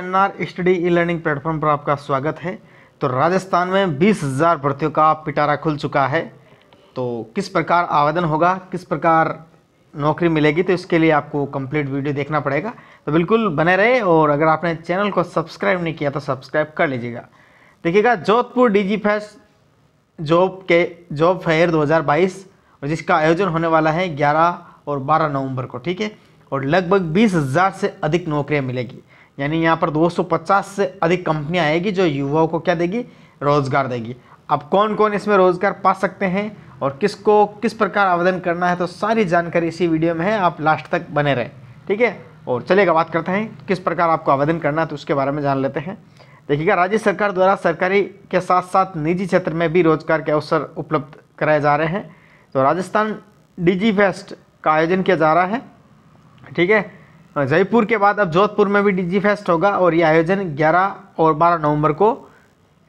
N R study e learning platform पर आपका स्वागत है तो राजस्थान में बीस हज़ार भर्तियों का पिटारा खुल चुका है तो किस प्रकार आवेदन होगा किस प्रकार नौकरी मिलेगी तो इसके लिए आपको कंप्लीट वीडियो देखना पड़ेगा तो बिल्कुल बने रहे और अगर आपने चैनल को सब्सक्राइब नहीं किया तो सब्सक्राइब कर लीजिएगा देखिएगा जोधपुर डी जी जॉब के जॉब फेयर दो और जिसका आयोजन होने वाला है ग्यारह और बारह नवम्बर को ठीक है और लगभग बीस हज़ार से अधिक नौकरियाँ मिलेगी यानी यहाँ पर 250 से अधिक कंपनियाँ आएगी जो युवाओं को क्या देगी रोज़गार देगी अब कौन कौन इसमें रोज़गार पा सकते हैं और किसको किस प्रकार आवेदन करना है तो सारी जानकारी इसी वीडियो में है आप लास्ट तक बने रहें ठीक है और चलेगा बात करते हैं किस प्रकार आपको आवेदन करना है तो उसके बारे में जान लेते हैं देखिएगा राज्य सरकार द्वारा सरकारी के साथ साथ निजी क्षेत्र में भी रोजगार के अवसर उपलब्ध कराए जा रहे हैं तो राजस्थान डीजी फेस्ट का आयोजन किया जा रहा है ठीक है हाँ, जयपुर के बाद अब जोधपुर में भी डीजी फेस्ट होगा और ये आयोजन 11 और 12 नवंबर को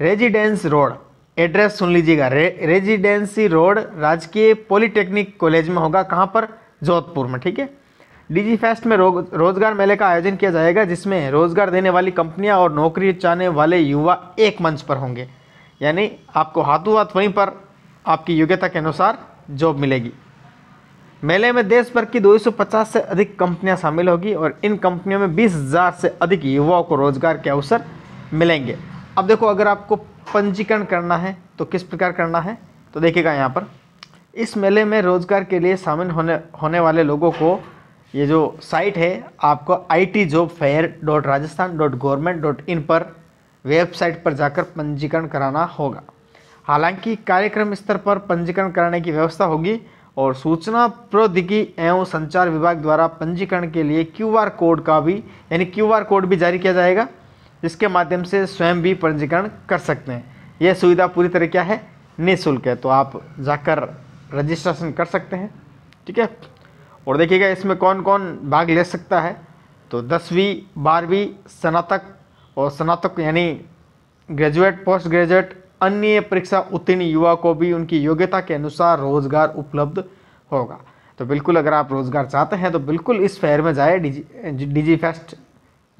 रेजिडेंस रोड एड्रेस सुन लीजिएगा रे, रेजिडेंसी रोड राजकीय पॉलीटेक्निक कॉलेज में होगा कहाँ पर जोधपुर में ठीक है डीजी फेस्ट में रो, रोजगार मेले का आयोजन किया जाएगा जिसमें रोजगार देने वाली कंपनियाँ और नौकरी चाहने वाले युवा एक मंच पर होंगे यानी आपको हाथों हाथ वहीं पर आपकी योग्यता के अनुसार जॉब मिलेगी मेले में देश भर की 250 से अधिक कंपनियां शामिल होगी और इन कंपनियों में 20,000 से अधिक युवाओं को रोजगार के अवसर मिलेंगे अब देखो अगर आपको पंजीकरण करना है तो किस प्रकार करना है तो देखिएगा यहाँ पर इस मेले में रोजगार के लिए शामिल होने होने वाले लोगों को ये जो साइट है आपको I T job fair dot Rajasthan dot government dot in पर वेबसाइट पर जाकर पंजीकरण कराना होगा हालांकि कार्यक्रम स्तर पर पंजीकरण कराने की व्यवस्था होगी और सूचना प्रौद्योगिकी एवं संचार विभाग द्वारा पंजीकरण के लिए क्यूआर कोड का भी यानी क्यूआर कोड भी जारी किया जाएगा जिसके माध्यम से स्वयं भी पंजीकरण कर सकते हैं यह सुविधा पूरी तरह क्या है निःशुल्क है तो आप जाकर रजिस्ट्रेशन कर सकते हैं ठीक है और देखिएगा इसमें कौन कौन भाग ले सकता है तो दसवीं बारहवीं स्नातक और स्नातक यानी ग्रेजुएट पोस्ट ग्रेजुएट अन्य परीक्षा उत्तीर्ण युवा को भी उनकी योग्यता के अनुसार रोजगार उपलब्ध होगा तो बिल्कुल अगर आप रोजगार चाहते हैं तो बिल्कुल इस फेयर में जाए डीजी डीजी फेस्ट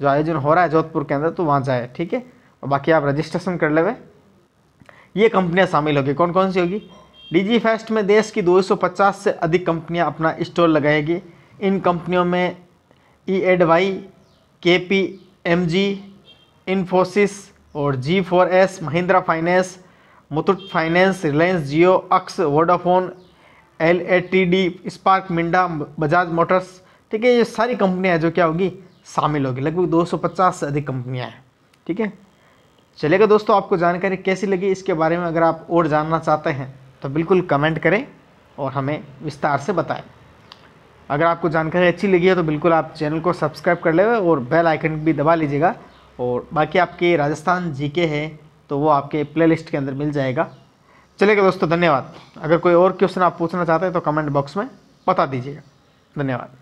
जो आयोजन हो रहा है जोधपुर के अंदर तो वहाँ जाए ठीक है और बाकी आप रजिस्ट्रेशन कर ले ये कंपनियाँ शामिल होगी कौन कौन सी होगी डीजी फेस्ट में देश की 250 से अधिक कंपनियाँ अपना स्टॉल लगाएगी इन कंपनियों में E and Y K P M G Infosys और G four S Mahindra finance Muthoot finance Reliance Jio Axis Vodafone L A T D Spark Minda Bajaj motors ठीक है ये सारी कंपनियाँ जो क्या होगी शामिल होगी लगभग 250 से अधिक कंपनियाँ हैं ठीक है चलेगा दोस्तों आपको जानकारी कैसी लगी इसके बारे में अगर आप और जानना चाहते हैं तो बिल्कुल कमेंट करें और हमें विस्तार से बताएं अगर आपको जानकारी अच्छी लगी है तो बिल्कुल आप चैनल को सब्सक्राइब कर ले और बेल आइकन भी दबा लीजिएगा और बाकी आपके राजस्थान जीके है तो वो आपके प्लेलिस्ट के अंदर मिल जाएगा चलेगा दोस्तों धन्यवाद अगर कोई और क्वेश्चन आप पूछना चाहते हैं तो कमेंट बॉक्स में बता दीजिएगा धन्यवाद